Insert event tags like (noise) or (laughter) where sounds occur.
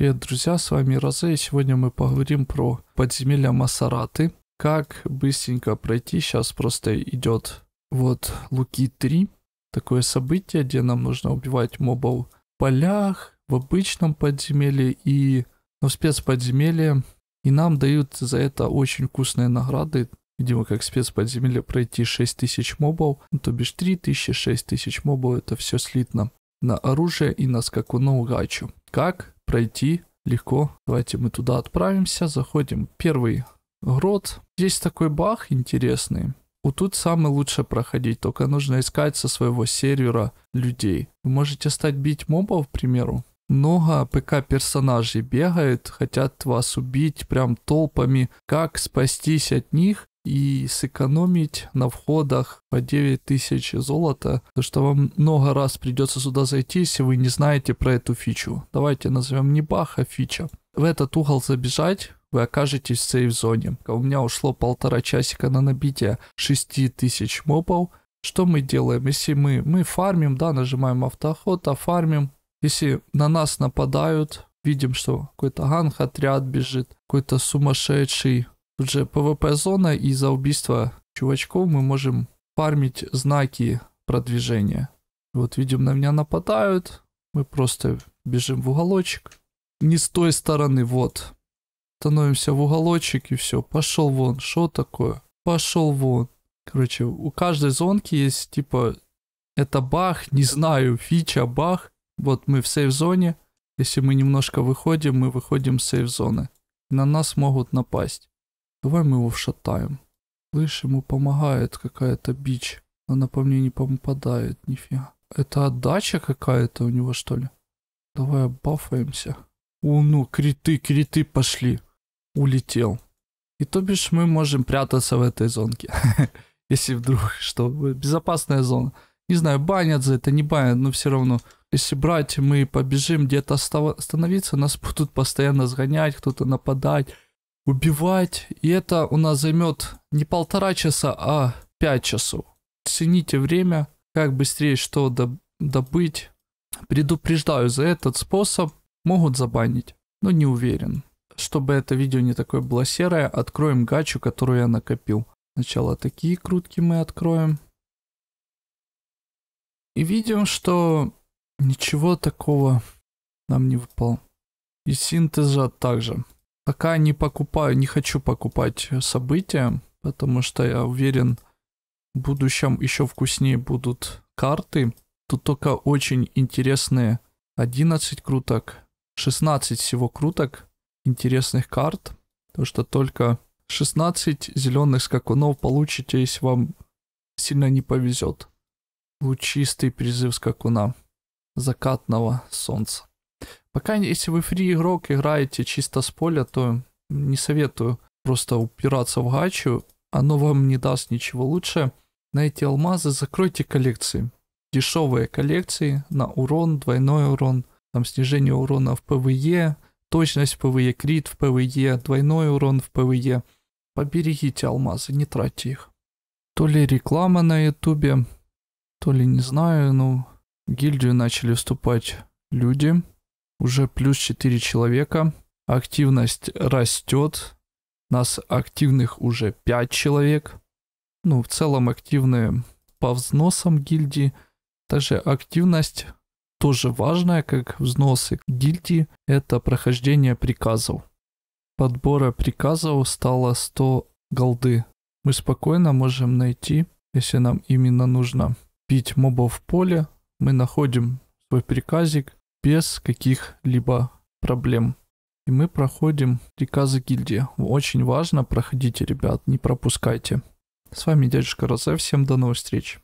Привет, друзья, с вами Розе, и сегодня мы поговорим про подземелья Масараты. Как быстренько пройти, сейчас просто идет вот Луки 3, такое событие, где нам нужно убивать мобов в полях, в обычном подземелье и ну, в спецподземелье. И нам дают за это очень вкусные награды. Видимо, как спецподземелье пройти 6000 мобов, ну, то бишь 3000, 6000 мобов, это все слитно на оружие и на скакунов гачу. Как? пройти легко. Давайте мы туда отправимся. Заходим. Первый грот. Здесь такой бах интересный. Вот тут самое лучше проходить, только нужно искать со своего сервера людей. Вы можете стать бить мобов, к примеру. Много ПК-персонажей бегают, хотят вас убить прям толпами. Как спастись от них? и сэкономить на входах по 9 тысяч золота, потому что вам много раз придется сюда зайти, если вы не знаете про эту фичу. Давайте назовем не бах, а фича. В этот угол забежать, вы окажетесь в сейф-зоне. У меня ушло полтора часика на набитие 6000 мобов. Что мы делаем? Если мы, мы фармим, да, нажимаем автоохота, фармим. Если на нас нападают, видим, что какой-то ганг-отряд бежит, какой-то сумасшедший Тут же ПВП-зона, и за убийство чувачков мы можем фармить знаки продвижения. Вот, видимо на меня нападают. Мы просто бежим в уголочек. Не с той стороны, вот. Становимся в уголочек и все. Пошел вон. Что такое? Пошел вон. Короче, у каждой зонки есть типа это бах, не знаю, фича, бах. Вот мы в сейф-зоне. Если мы немножко выходим, мы выходим с сейф-зоны. На нас могут напасть. Давай мы его вшатаем. Слышь, ему помогает какая-то бич. Она по мне не попадает, нифига. Это отдача какая-то у него, что ли? Давай обафаемся. О, ну, криты, криты пошли. Улетел. И то бишь мы можем прятаться в этой зонке. (laughs) Если вдруг что, безопасная зона. Не знаю, банят за это, не банят, но все равно. Если брать, мы побежим где-то остановиться, нас будут постоянно сгонять, кто-то нападать убивать, и это у нас займет не полтора часа, а пять часов. Цените время, как быстрее что добыть. Предупреждаю, за этот способ могут забанить, но не уверен. Чтобы это видео не такое было серое, откроем гачу, которую я накопил. Сначала такие крутки мы откроем. И видим, что ничего такого нам не выпало. И синтеза также. Пока не покупаю, не хочу покупать события, потому что я уверен, в будущем еще вкуснее будут карты. Тут только очень интересные 11 круток, 16 всего круток интересных карт. потому что только 16 зеленых скакунов получите, если вам сильно не повезет. Лучистый призыв скакуна закатного солнца. Пока, если вы фри игрок, играете чисто с поля, то не советую просто упираться в гачу, оно вам не даст ничего лучше. На эти алмазы закройте коллекции. Дешевые коллекции на урон, двойной урон, там снижение урона в ПВЕ, точность в ПВЕ, крит в ПВЕ, двойной урон в ПВЕ. Поберегите алмазы, не тратьте их. То ли реклама на ютубе, то ли не знаю, ну, в гильдию начали вступать люди, уже плюс 4 человека. Активность растет. Нас активных уже 5 человек. Ну, в целом активные по взносам гильдии. Также активность тоже важная, как взносы гильдии, это прохождение приказов. Подбора приказов стало 100 голды. Мы спокойно можем найти, если нам именно нужно бить мобов в поле, мы находим свой приказик, без каких-либо проблем. И мы проходим приказы гильдии. Очень важно, проходите, ребят, не пропускайте. С вами дядюшка Розе, всем до новых встреч.